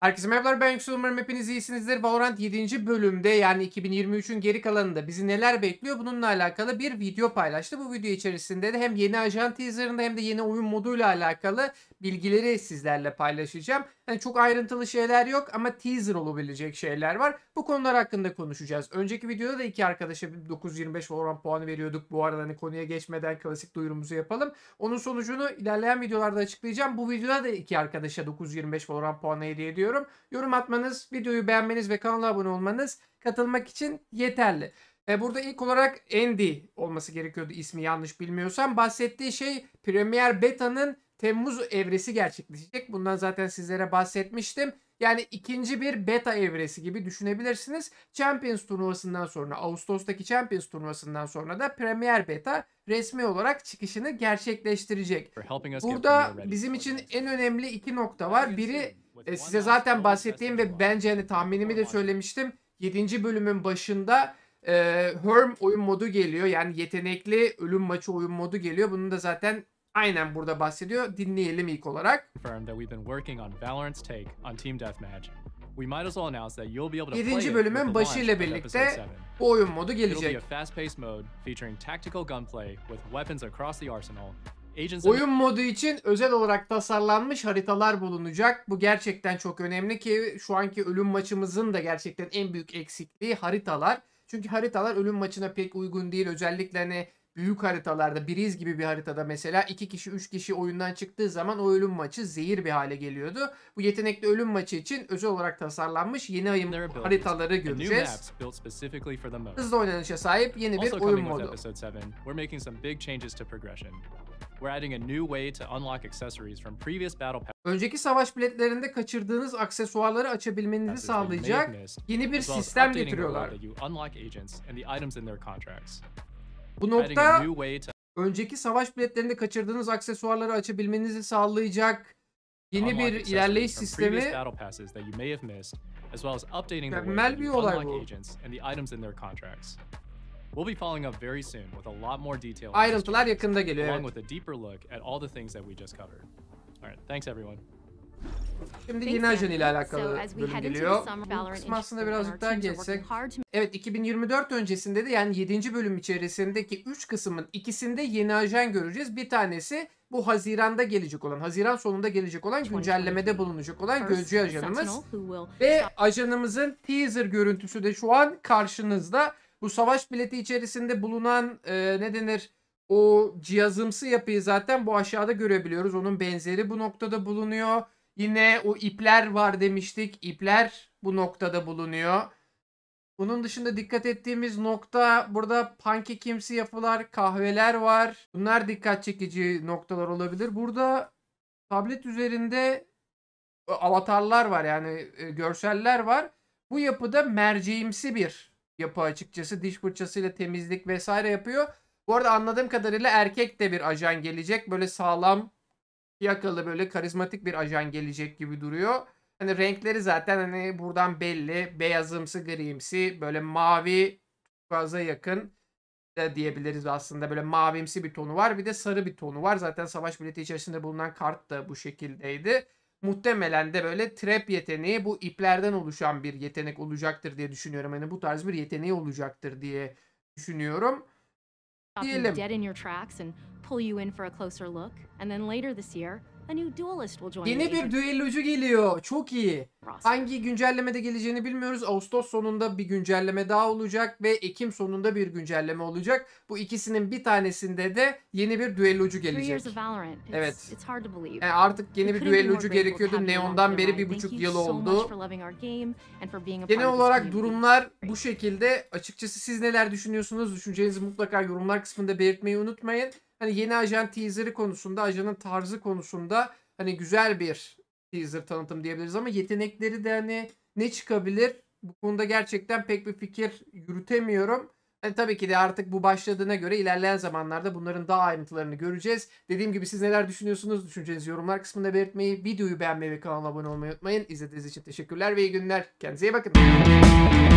Herkese merhabalar ben Yüksel umarım hepiniz iyisinizdir. Valorant 7. bölümde yani 2023'ün geri kalanında bizi neler bekliyor bununla alakalı bir video paylaştı. Bu video içerisinde de hem yeni ajan teaserında hem de yeni oyun moduyla alakalı bilgileri sizlerle paylaşacağım. Yani çok ayrıntılı şeyler yok ama teaser olabilecek şeyler var. Bu konular hakkında konuşacağız. Önceki videoda da iki arkadaşa 925 Valorant puanı veriyorduk. Bu arada hani konuya geçmeden klasik duyurumuzu yapalım. Onun sonucunu ilerleyen videolarda açıklayacağım. Bu videoda da iki arkadaşa 925 Valorant puanı hediye ediyor ediyorum. Yorum atmanız, videoyu beğenmeniz ve kanala abone olmanız katılmak için yeterli. E, burada ilk olarak Andy olması gerekiyordu ismi yanlış bilmiyorsam. Bahsettiği şey Premier Beta'nın Temmuz evresi gerçekleşecek. Bundan zaten sizlere bahsetmiştim. Yani ikinci bir beta evresi gibi düşünebilirsiniz. Champions turnuvasından sonra, Ağustos'taki Champions turnuvasından sonra da Premier Beta resmi olarak çıkışını gerçekleştirecek. Burada bizim için en önemli iki nokta var. Biri e, size zaten bahsettiğim ve bence hani tahminimi de söylemiştim. 7. bölümün başında e, Herm oyun modu geliyor. Yani yetenekli ölüm maçı oyun modu geliyor. Bunu da zaten aynen burada bahsediyor. Dinleyelim ilk olarak. Birinci bölümün başıyla birlikte bu oyun modu gelecek. Oyun modu için özel olarak tasarlanmış haritalar bulunacak. Bu gerçekten çok önemli ki şu anki ölüm maçımızın da gerçekten en büyük eksikliği haritalar. Çünkü haritalar ölüm maçına pek uygun değil. Özellikle hani büyük haritalarda Biriz gibi bir haritada mesela 2 kişi 3 kişi oyundan çıktığı zaman o ölüm maçı zehir bir hale geliyordu. Bu yetenekli ölüm maçı için özel olarak tasarlanmış yeni ayım haritaları göreceğiz. Hızlı oynanışa sahip yeni bir oyun modu. We're adding a new way to unlock accessories from previous battle pass. Önceki savaş biletlerinde kaçırdığınız aksesuarları açabilmenizi sağlayacak yeni bir sistem getiriyorlar. Bu nokta önceki savaş biletlerinde kaçırdığınız aksesuarları açabilmenizi sağlayacak yeni bir ilerleyiş sistemi mükemmel bir olay bu. We'll be following up very soon with a lot more detail. Ayrıntılar yakında geliyor. Along with a deeper look at all the things that we just covered. All right, thanks everyone. Şimdi yeni ajan ile alakalı bölüm geliyor. Bu kısmı aslında birazcık daha geçsek. Evet 2024 öncesinde de yani 7. bölüm içerisindeki 3 kısmın ikisinde yeni ajan göreceğiz. Bir tanesi bu Haziran'da gelecek olan, Haziran sonunda gelecek olan güncellemede bulunacak olan gözcü ajanımız. Ve ajanımızın teaser görüntüsü de şu an karşınızda. Bu savaş bileti içerisinde bulunan e, ne denir o cihazımsı yapıyı zaten bu aşağıda görebiliyoruz. Onun benzeri bu noktada bulunuyor. Yine o ipler var demiştik. İpler bu noktada bulunuyor. Bunun dışında dikkat ettiğimiz nokta burada pankekimsi yapılar, kahveler var. Bunlar dikkat çekici noktalar olabilir. Burada tablet üzerinde e, avatarlar var yani e, görseller var. Bu yapıda merceğimsi bir yapı açıkçası. Diş fırçasıyla temizlik vesaire yapıyor. Bu arada anladığım kadarıyla erkek de bir ajan gelecek. Böyle sağlam yakalı böyle karizmatik bir ajan gelecek gibi duruyor. Hani renkleri zaten hani buradan belli. Beyazımsı, grimsi, böyle mavi fazla yakın de diyebiliriz aslında. Böyle mavimsi bir tonu var. Bir de sarı bir tonu var. Zaten savaş bileti içerisinde bulunan kart da bu şekildeydi muhtemelen de böyle trap yeteneği bu iplerden oluşan bir yetenek olacaktır diye düşünüyorum. Yani bu tarz bir yeteneği olacaktır diye düşünüyorum. Diyelim. Dead in your tracks and pull you in for a closer look and then later this year Yeni bir düellocu geliyor. Çok iyi. Hangi güncellemede geleceğini bilmiyoruz. Ağustos sonunda bir güncelleme daha olacak ve Ekim sonunda bir güncelleme olacak. Bu ikisinin bir tanesinde de yeni bir düellocu gelecek. Evet. Yani e, artık yeni bir düellocu gerekiyordu. Neon'dan beri bir buçuk yıl oldu. Genel olarak durumlar bu şekilde. Açıkçası siz neler düşünüyorsunuz? Düşüncelerinizi mutlaka yorumlar kısmında belirtmeyi unutmayın. Hani yeni ajan teaser'ı konusunda, ajanın tarzı konusunda hani güzel bir teaser tanıtım diyebiliriz ama yetenekleri de hani ne çıkabilir? Bu konuda gerçekten pek bir fikir yürütemiyorum. Yani tabii ki de artık bu başladığına göre ilerleyen zamanlarda bunların daha ayrıntılarını göreceğiz. Dediğim gibi siz neler düşünüyorsunuz? Düşüncenizi yorumlar kısmında belirtmeyi, videoyu beğenmeyi ve kanala abone olmayı unutmayın. İzlediğiniz için teşekkürler ve iyi günler. Kendinize iyi bakın.